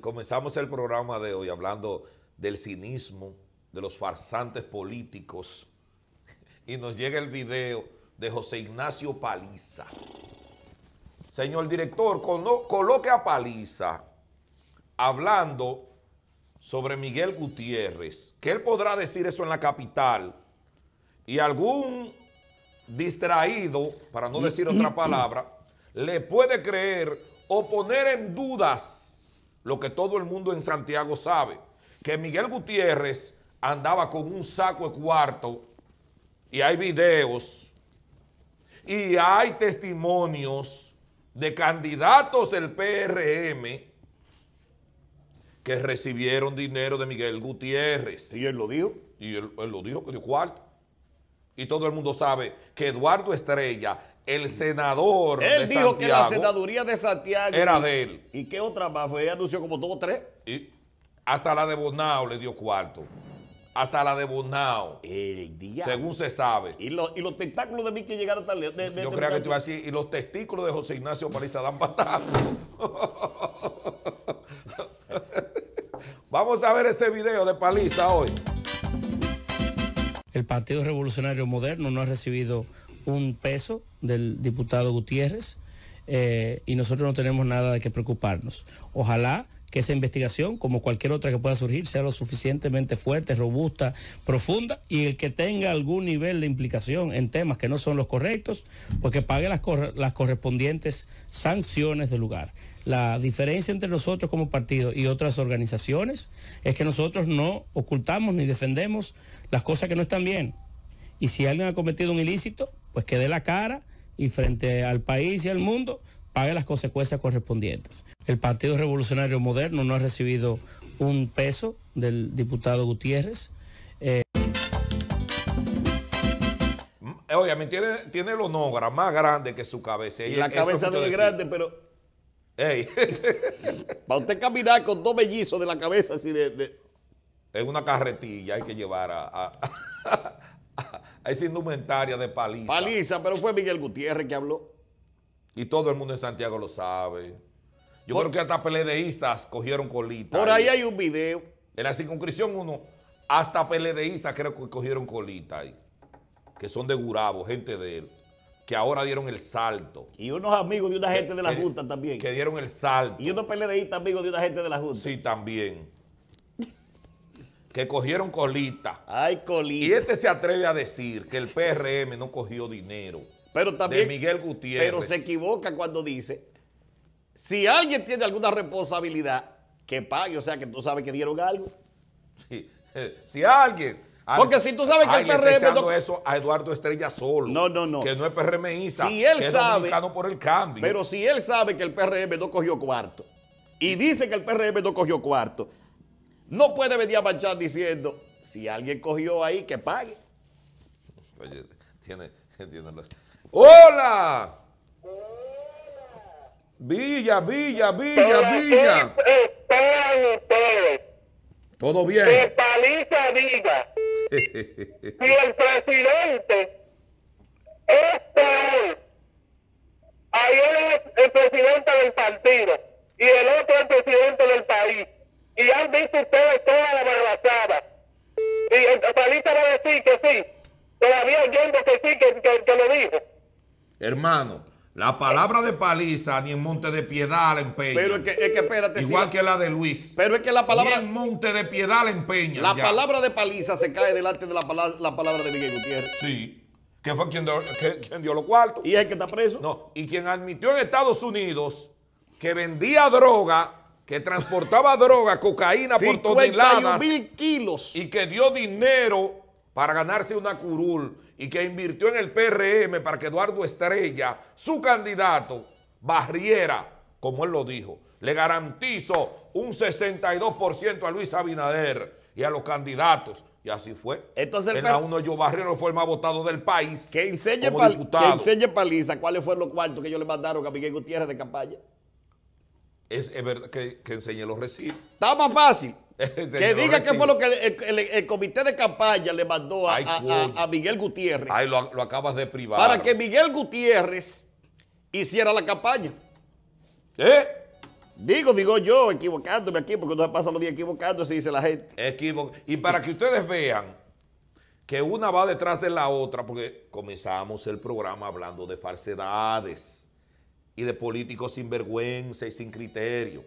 comenzamos el programa de hoy hablando del cinismo, de los farsantes políticos, y nos llega el video de José Ignacio Paliza. Señor director, coloque a Paliza hablando sobre Miguel Gutiérrez, que él podrá decir eso en la capital, y algún distraído, para no decir otra palabra, le puede creer o poner en dudas lo que todo el mundo en Santiago sabe, que Miguel Gutiérrez andaba con un saco de cuarto y hay videos y hay testimonios de candidatos del PRM que recibieron dinero de Miguel Gutiérrez. Y él lo dijo. Y él, lo dijo, que dio cuarto. Y todo el mundo sabe que Eduardo Estrella el senador. Él dijo que la senaduría de Santiago era de él. ¿Y qué otra más? Fue, anunció como dos o tres. Y hasta la de Bonao le dio cuarto. Hasta la de Bonao. El día. Según se sabe. Y, los tentáculos de mí que llegaron hasta Yo creo que tú así y los testículos de José Ignacio Paliza dan patazo. Vamos a ver ese video de Paliza hoy. El Partido Revolucionario Moderno no ha recibido un peso del diputado Gutiérrez eh, y nosotros no tenemos nada de qué preocuparnos. Ojalá que esa investigación, como cualquier otra que pueda surgir, sea lo suficientemente fuerte, robusta, profunda y el que tenga algún nivel de implicación en temas que no son los correctos, pues que pague las, correspondientes sanciones del lugar. La diferencia entre nosotros como partido y otras organizaciones es que nosotros no ocultamos ni defendemos las cosas que no están bien. Y si alguien ha cometido un ilícito, pues que dé la cara y frente al país y al mundo pague las consecuencias correspondientes. El Partido Revolucionario Moderno no ha recibido un peso del diputado Gutiérrez. Eh... Mm, Oye, tiene, tiene el honor más grande que su cabeza. Y la cabeza no es grande, pero... Ey. Para usted caminar con dos mellizos de la cabeza así de... Es En una carretilla hay que llevar a... esa indumentaria de paliza. Paliza, pero fue Miguel Gutiérrez que habló. Y todo el mundo en Santiago lo sabe. Yo creo que hasta peledeístas cogieron colita. Por ahí, hay un video. En la circunscripción uno, hasta peledeístas creo que cogieron colita ahí. Que son de Gurabo, gente de él. Que ahora dieron el salto. Y unos amigos de una gente de la Junta también. Que dieron el salto. Y unos peledeístas amigos de una gente de la Junta. Sí, también que cogieron colita. Ay, colita. Y este se atreve a decir que el PRM no cogió dinero. Pero también. De Miguel Gutiérrez. Pero se equivoca cuando dice: si alguien tiene alguna responsabilidad, que pague. O sea, que tú sabes que dieron algo. Si alguien porque si tú sabes que el PRM. está eso a Eduardo Estrella solo. No, no, no. Que no es PRMista. Si él sabe. por el cambio. Pero si él sabe que el PRM no cogió cuarto. Y dice que el PRM no cogió cuarto. No puede venir a marchar diciendo, si alguien cogió ahí, que pague. Oye, tiene, tiene ¡Hola! Villa, Villa, Villa, Villa. Todo bien. Que paliza diga. Si el presidente dice usted ustedes toda la barrasada. Y eh, el paliza va a decir que sí. Todavía oyendo que sí, que, que, lo dijo. Hermano, la palabra de paliza ni en Monte de Piedad la empeña. Pero es que, es que espérate. Igual que la de Luis. Pero es que la palabra. Ni en Monte de Piedad la empeña. La palabra de paliza se cae delante de la, palabra, la palabra de Miguel Gutiérrez. Sí. Que fue quien, quien dio los cuartos. Y es el que está preso. No. Y quien admitió en Estados Unidos que vendía droga que transportaba droga, cocaína por toneladas. mil kilos. Y que dio dinero para ganarse una curul y que invirtió en el PRM para que Eduardo Estrella, su candidato, barriera, como él lo dijo. Le garantizo un 62% a Luis Abinader y a los candidatos. Y así fue. Entonces, en uno 1 yo no fue el más votado del país. Que enseñe, que enseñe paliza cuáles fueron los cuartos que ellos le mandaron a Miguel Gutiérrez de campaña. Es, verdad que, que, los recibos Está más fácil. que diga que fue lo que el, comité de campaña le mandó a, Miguel Gutiérrez. Ay, lo, acabas de privar. Para que Miguel Gutiérrez hiciera la campaña. ¿Eh? Digo, digo yo, equivocándome aquí, porque no se pasa los días equivocándose, dice la gente. Equivo y para que ustedes vean que una va detrás de la otra, porque comenzamos el programa hablando de falsedades y de políticos sin vergüenza y sin criterio.